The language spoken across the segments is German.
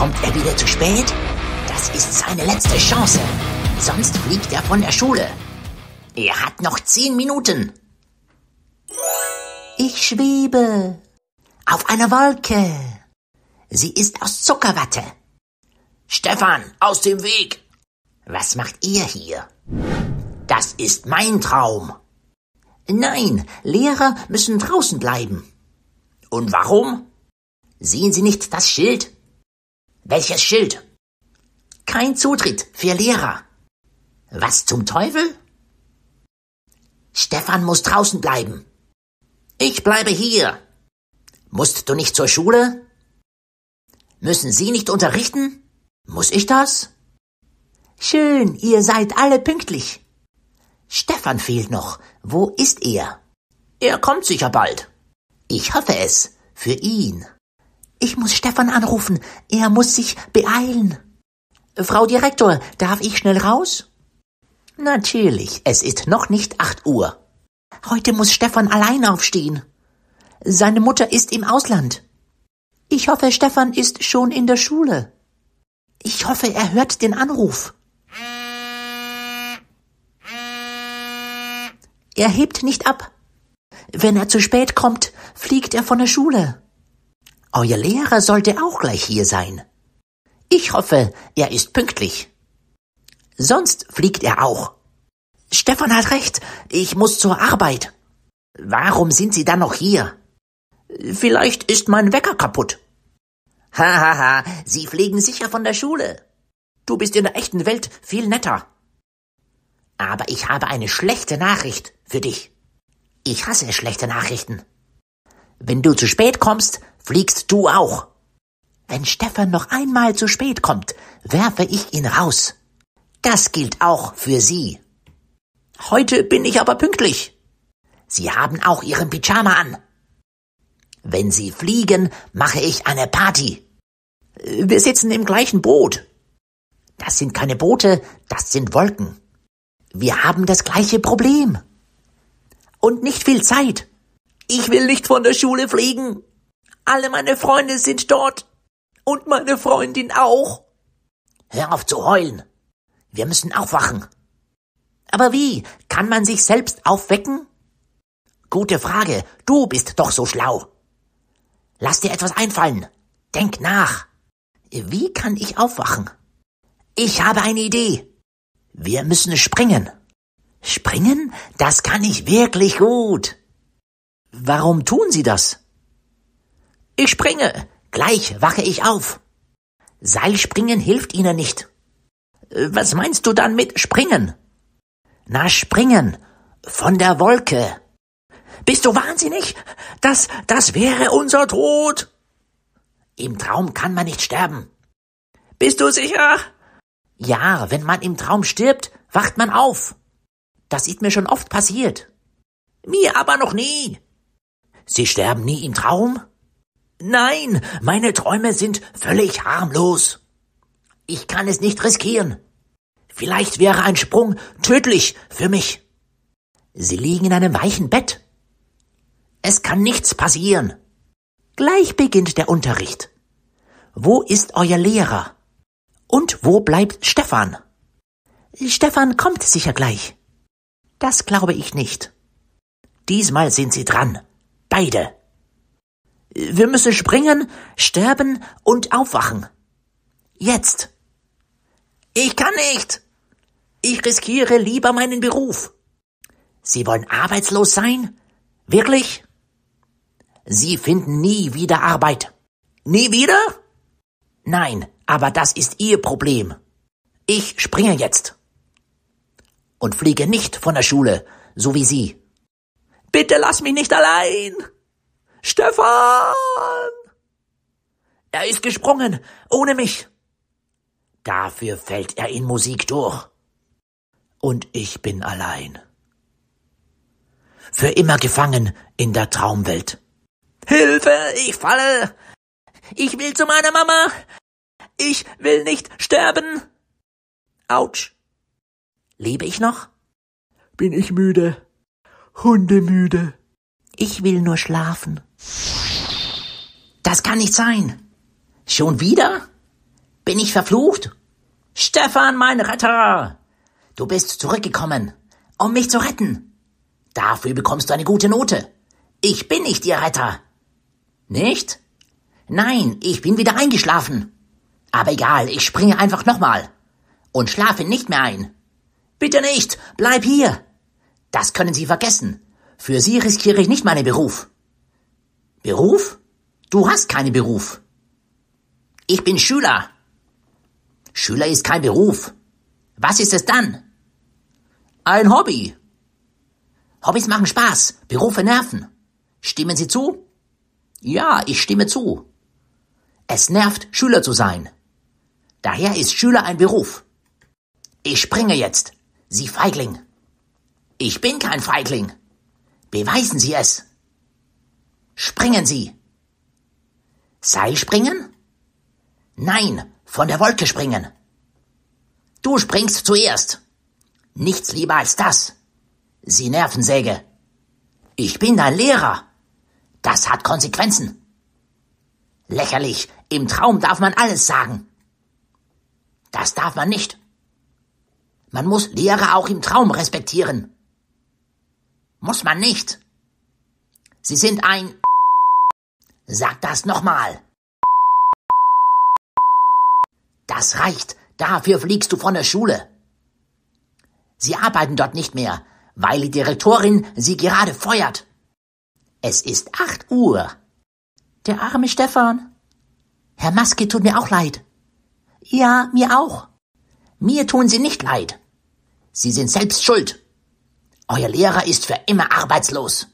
Kommt er wieder zu spät? Das ist seine letzte Chance. Sonst fliegt er von der Schule. Er hat noch zehn Minuten. Ich schwebe auf einer Wolke. Sie ist aus Zuckerwatte. Stefan, aus dem Weg! Was macht ihr hier? Das ist mein Traum. Nein, Lehrer müssen draußen bleiben. Und warum? Sehen Sie nicht das Schild? Welches Schild? Kein Zutritt für Lehrer. Was zum Teufel? Stefan muss draußen bleiben. Ich bleibe hier. Musst du nicht zur Schule? Müssen Sie nicht unterrichten? Muss ich das? Schön, ihr seid alle pünktlich. Stefan fehlt noch. Wo ist er? Er kommt sicher bald. Ich hoffe es. Für ihn. Ich muss Stefan anrufen. Er muss sich beeilen. Äh, Frau Direktor, darf ich schnell raus? Natürlich, es ist noch nicht acht Uhr. Heute muss Stefan allein aufstehen. Seine Mutter ist im Ausland. Ich hoffe, Stefan ist schon in der Schule. Ich hoffe, er hört den Anruf. Er hebt nicht ab. Wenn er zu spät kommt, fliegt er von der Schule. Euer Lehrer sollte auch gleich hier sein. Ich hoffe, er ist pünktlich. Sonst fliegt er auch. Stefan hat recht, ich muss zur Arbeit. Warum sind Sie dann noch hier? Vielleicht ist mein Wecker kaputt. Hahaha, ha, ha. Sie fliegen sicher von der Schule. Du bist in der echten Welt viel netter. Aber ich habe eine schlechte Nachricht für dich. Ich hasse schlechte Nachrichten. Wenn du zu spät kommst, fliegst du auch. Wenn Stefan noch einmal zu spät kommt, werfe ich ihn raus. Das gilt auch für Sie. Heute bin ich aber pünktlich. Sie haben auch Ihren Pyjama an. Wenn Sie fliegen, mache ich eine Party. Wir sitzen im gleichen Boot. Das sind keine Boote, das sind Wolken. Wir haben das gleiche Problem. Und nicht viel Zeit. Ich will nicht von der Schule fliegen. Alle meine Freunde sind dort. Und meine Freundin auch. Hör auf zu heulen. Wir müssen aufwachen. Aber wie? Kann man sich selbst aufwecken? Gute Frage. Du bist doch so schlau. Lass dir etwas einfallen. Denk nach. Wie kann ich aufwachen? Ich habe eine Idee. Wir müssen springen. Springen? Das kann ich wirklich gut. Warum tun Sie das? Ich springe. Gleich wache ich auf. Seilspringen hilft ihnen nicht. Äh, was meinst du dann mit springen? Na, springen. Von der Wolke. Bist du wahnsinnig? Das, das wäre unser Tod. Im Traum kann man nicht sterben. Bist du sicher? Ja, wenn man im Traum stirbt, wacht man auf. Das ist mir schon oft passiert. Mir aber noch nie. Sie sterben nie im Traum? Nein, meine Träume sind völlig harmlos. Ich kann es nicht riskieren. Vielleicht wäre ein Sprung tödlich für mich. Sie liegen in einem weichen Bett. Es kann nichts passieren. Gleich beginnt der Unterricht. Wo ist euer Lehrer? Und wo bleibt Stefan? Stefan kommt sicher gleich. Das glaube ich nicht. Diesmal sind sie dran. Beide. Wir müssen springen, sterben und aufwachen. Jetzt. Ich kann nicht. Ich riskiere lieber meinen Beruf. Sie wollen arbeitslos sein? Wirklich? Sie finden nie wieder Arbeit. Nie wieder? Nein, aber das ist Ihr Problem. Ich springe jetzt. Und fliege nicht von der Schule, so wie Sie. Bitte lass mich nicht allein. Stefan! Er ist gesprungen, ohne mich. Dafür fällt er in Musik durch. Und ich bin allein. Für immer gefangen in der Traumwelt. Hilfe, ich falle. Ich will zu meiner Mama. Ich will nicht sterben. Autsch. Lebe ich noch? Bin ich müde? Hundemüde. Ich will nur schlafen. Das kann nicht sein. Schon wieder? Bin ich verflucht? Stefan, mein Retter! Du bist zurückgekommen, um mich zu retten. Dafür bekommst du eine gute Note. Ich bin nicht Ihr Retter. Nicht? Nein, ich bin wieder eingeschlafen. Aber egal, ich springe einfach nochmal. Und schlafe nicht mehr ein. Bitte nicht, bleib hier. Das können Sie vergessen. Für Sie riskiere ich nicht meinen Beruf. Beruf? Du hast keinen Beruf. Ich bin Schüler. Schüler ist kein Beruf. Was ist es dann? Ein Hobby. Hobbys machen Spaß, Berufe nerven. Stimmen Sie zu? Ja, ich stimme zu. Es nervt, Schüler zu sein. Daher ist Schüler ein Beruf. Ich springe jetzt. Sie Feigling. Ich bin kein Feigling. Beweisen Sie es. Springen Sie! Seil springen? Nein, von der Wolke springen. Du springst zuerst. Nichts lieber als das. Sie Nervensäge. Ich bin dein Lehrer. Das hat Konsequenzen. Lächerlich, im Traum darf man alles sagen. Das darf man nicht. Man muss Lehrer auch im Traum respektieren. Muss man nicht. Sie sind ein Sag das nochmal! Das reicht! Dafür fliegst du von der Schule! Sie arbeiten dort nicht mehr, weil die Direktorin sie gerade feuert. Es ist acht Uhr. Der arme Stefan. Herr Maske tut mir auch leid. Ja, mir auch. Mir tun Sie nicht leid. Sie sind selbst schuld. Euer Lehrer ist für immer arbeitslos.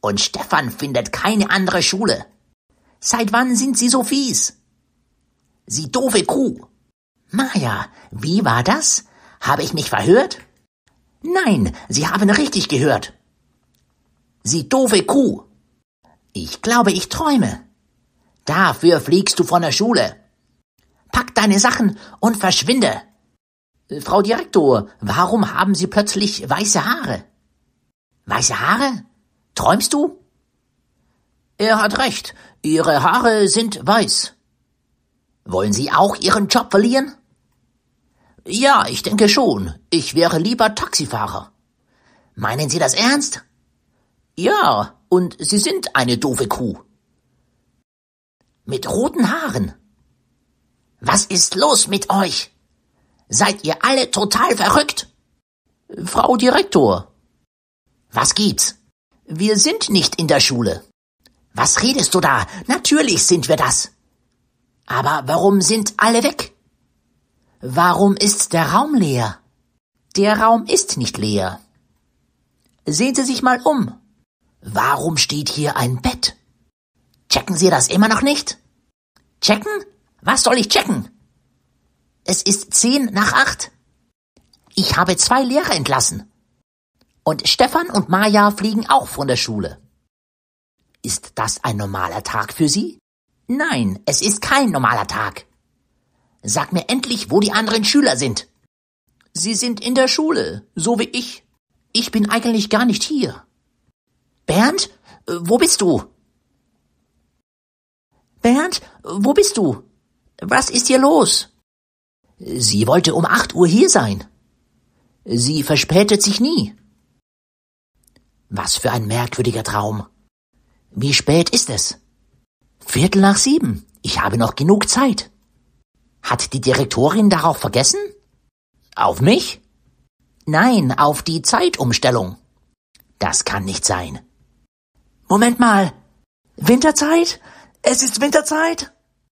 Und Stefan findet keine andere Schule. Seit wann sind Sie so fies? Sie doofe Kuh. Maja, wie war das? Habe ich mich verhört? Nein, Sie haben richtig gehört. Sie doofe Kuh. Ich glaube, ich träume. Dafür fliegst du von der Schule. Pack deine Sachen und verschwinde. Äh, Frau Direktor, warum haben Sie plötzlich weiße Haare? Weiße Haare? Träumst du? Er hat recht. Ihre Haare sind weiß. Wollen Sie auch Ihren Job verlieren? Ja, ich denke schon. Ich wäre lieber Taxifahrer. Meinen Sie das ernst? Ja, und Sie sind eine doofe Kuh. Mit roten Haaren. Was ist los mit euch? Seid ihr alle total verrückt? Frau Direktor. Was gibt's? Wir sind nicht in der Schule. Was redest du da? Natürlich sind wir das. Aber warum sind alle weg? Warum ist der Raum leer? Der Raum ist nicht leer. Sehen Sie sich mal um. Warum steht hier ein Bett? Checken Sie das immer noch nicht? Checken? Was soll ich checken? Es ist zehn nach acht. Ich habe zwei Lehrer entlassen. Und Stefan und Maja fliegen auch von der Schule. Ist das ein normaler Tag für Sie? Nein, es ist kein normaler Tag. Sag mir endlich, wo die anderen Schüler sind. Sie sind in der Schule, so wie ich. Ich bin eigentlich gar nicht hier. Bernd, wo bist du? Bernd, wo bist du? Was ist hier los? Sie wollte um acht Uhr hier sein. Sie verspätet sich nie. Was für ein merkwürdiger Traum. Wie spät ist es? Viertel nach sieben. Ich habe noch genug Zeit. Hat die Direktorin darauf vergessen? Auf mich? Nein, auf die Zeitumstellung. Das kann nicht sein. Moment mal. Winterzeit? Es ist Winterzeit?